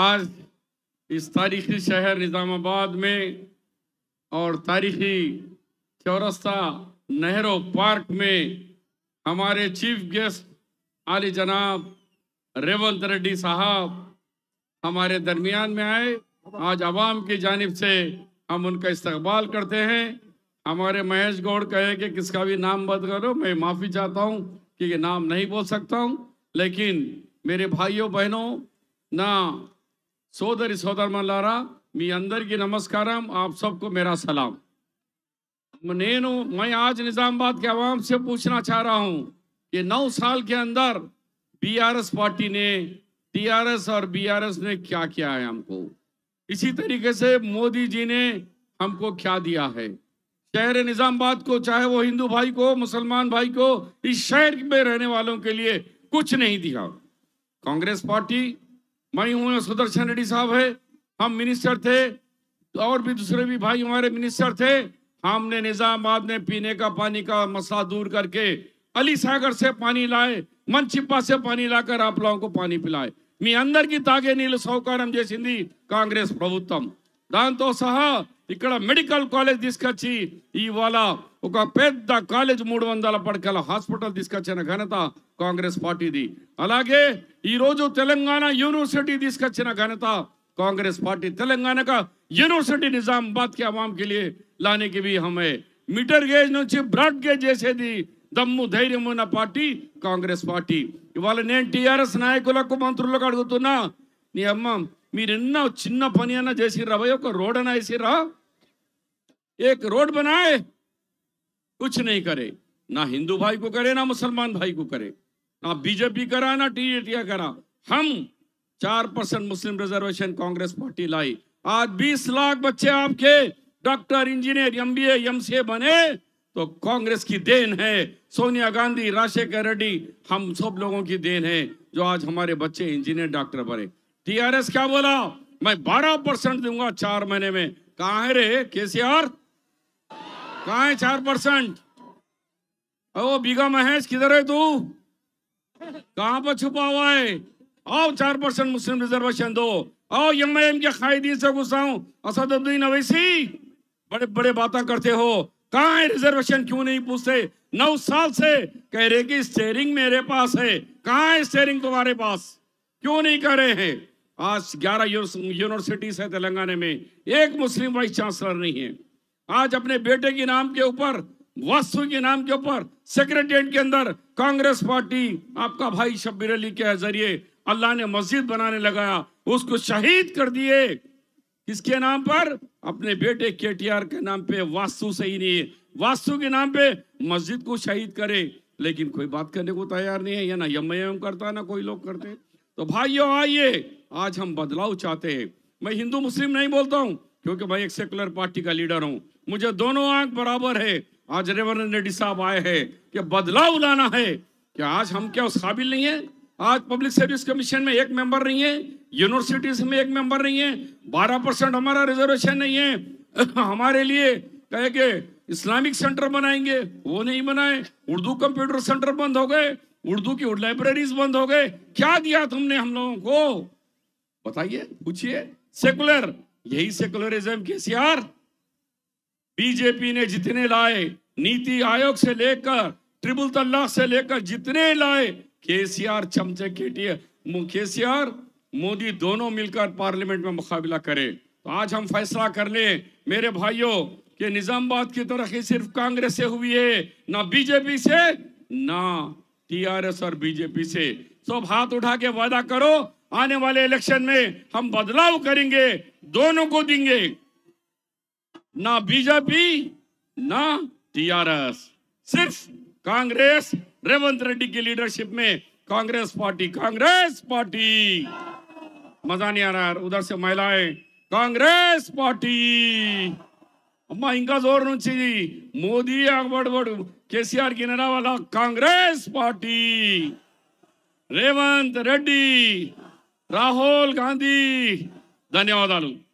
आज इस तारीखी शहर निज़ामाबाद में और तारीखी चौरस्ता नेहरू पार्क में हमारे चीफ गेस्ट आली जनाब रेवंत रेड्डी साहब हमारे दरमियान में आए आज आवाम की जानब से हम उनका इस्तकबाल करते हैं हमारे महेश गौड़ कहे कि किसका भी नाम बद करो मैं माफ़ी चाहता हूँ कि ये नाम नहीं बोल सकता हूँ लेकिन मेरे भाइयों बहनों ना సోదరి मी अंदर की नमस्कार आप सबको मेरा सलाम मैं आज निजामबाद के आवाम से पूछना चाह रहा हूं कि नौ साल के अंदर बीआरएस पार्टी ने टीआरएस और बीआरएस ने क्या किया है हमको इसी तरीके से मोदी जी ने हमको क्या दिया है शहर निजामबाद को चाहे वो हिंदू भाई को मुसलमान भाई को इस शहर में रहने वालों के लिए कुछ नहीं दिया कांग्रेस पार्टी मैं हूँ सुदर्शन रेड्डी साहब है हम मिनिस्टर थे और भी दूसरे भी भाई हमारे मिनिस्टर थे हमने निजामाबाद में पीने का पानी का मसला दूर करके अली सागर से पानी लाए मनचिप्पा से पानी लाकर आप लोगों को पानी पिलाए మీ अंदर की तागे नील सौकार कांग्रेस प्रभुत्म दह तो इक मेडिकल कॉलेज కాలేజ్ తీసుకొచ్చి ఇవాళ ఒక పెద్ద కాలేజ్ మూడు कांग्रेस पार्टी अलागे यूनर्सीटी घनता कांग्रेस पार्टी तेलंगा का यूनर्सीटी निजाबाद के अवाम के लिए लाने की भी हमें मीटर गेज ब्रॉड गेज दम्म धैर्य पार्टी कांग्रेस पार्टी इवा नीआरएस नायक मंत्रुक अड़ना नी अम्मा चनना रोड नासीरा एक रोड बनाए कुछ नहीं करे ना हिंदू भाई को करे ना मुसलमान भाई को करे ना बीजेपी करा ना टीजेटी करा हम चार percent Muslim reservation Congress party लाई आज बीस लाख बच्चे आपके डॉक्टर इंजीनियर एमबीए एमसीए बने तो कांग्रेस की देन है सोनिया गांधी राजशेखर रेड्डी हम सब लोगों की देन है जो आज हमारे बच्चे इंजीनियर डॉक्टर बने टीआरएस क्या बोला मैं बारह परसेंट दूंगा चार महीने में कहा है रे केसीआर कहा है चार परसेंट ओ बीघा महेश किधर है तू कहां पर छुपा हुआ है आओ चार परसेंट मुस्लिम रिजर्वेशन दो आओ यम एम के कायदे से गुस्सा घुसाओ असदुद्दीन अवैसी बड़े बड़े बात करते हो कहा है रिजर्वेशन क्यों नहीं पूछते नौ साल से कह रहे कि स्टेयरिंग मेरे पास है कहा है स्टेयरिंग तुम्हारे पास क्यों नहीं कर रहे हैं आज ग्यारह यूनिवर्सिटीज है तेलंगाना में एक मुस्लिम वाइस चांसलर नहीं है आज अपने बेटे के नाम के ऊपर वास्तु के नाम के ऊपर सेक्रेटरीट के अंदर कांग्रेस पार्टी आपका भाई शब्बीर अली के जरिए अल्लाह ने मस्जिद बनाने लगाया उसको शहीद कर दिए किसके नाम पर अपने बेटे केटीआर के नाम पे वास्तु सही नहीं है वास्तु के नाम पे मस्जिद को शहीद करे लेकिन कोई बात करने को तैयार नहीं है या ना यम यम करता ना कोई लोग करते तो भाइयों आइए आज हम बदलाव चाहते हैं मैं हिंदू मुस्लिम नहीं बोलता हूँ क्योंकि मैं एक सेकुलर पार्टी का लीडर हूँ मुझे दोनों आंख बराबर है आज रेवरन रेड्डी साहब आए हैं कि बदलाव लाना है कि आज हम क्या उस काबिल नहीं है आज पब्लिक सर्विस कमीशन में एक मेंबर नहीं है यूनिवर्सिटीज में एक मेंबर नहीं है बारह परसेंट हमारा रिजर्वेशन नहीं है हमारे लिए कहे के इस्लामिक सेंटर बनाएंगे वो नहीं बनाए उर्दू कंप्यूटर सेंटर बंद हो गए उर्दू की लाइब्रेरीज बंद हो गए क्या दिया तुमने हम लोगों को बताइए पूछिए सेकुलर यही सेकुलरिज्म के सीआर बीजेपी ने जितने लाए नीति आयोग से लेकर ट्रिबुल तलाक से लेकर जितने लाए केसीआर चमचे के केसीआर मोदी दोनों मिलकर पार्लियामेंट में मुकाबला करें तो आज हम फैसला कर ले मेरे भाइयों कि निजामबाद की तरक्की सिर्फ कांग्रेस से हुई है ना बीजेपी से ना टीआरएस और बीजेपी से सब हाथ उठा के वादा करो आने वाले इलेक्शन में हम बदलाव करेंगे दोनों को देंगे ना बीजेपी ना टीआरएस सिर्फ कांग्रेस रेवंत रेड्डी की लीडरशिप में कांग्रेस पार्टी कांग्रेस पार्टी मजा नहीं आ रहा उधर से महिलाएं कांग्रेस पार्टी अम्मा इंका जोर नी मोदी आगबड़बड़ केसीआर की ना वाला कांग्रेस पार्टी रेवंत रेड्डी राहुल गांधी धन्यवाद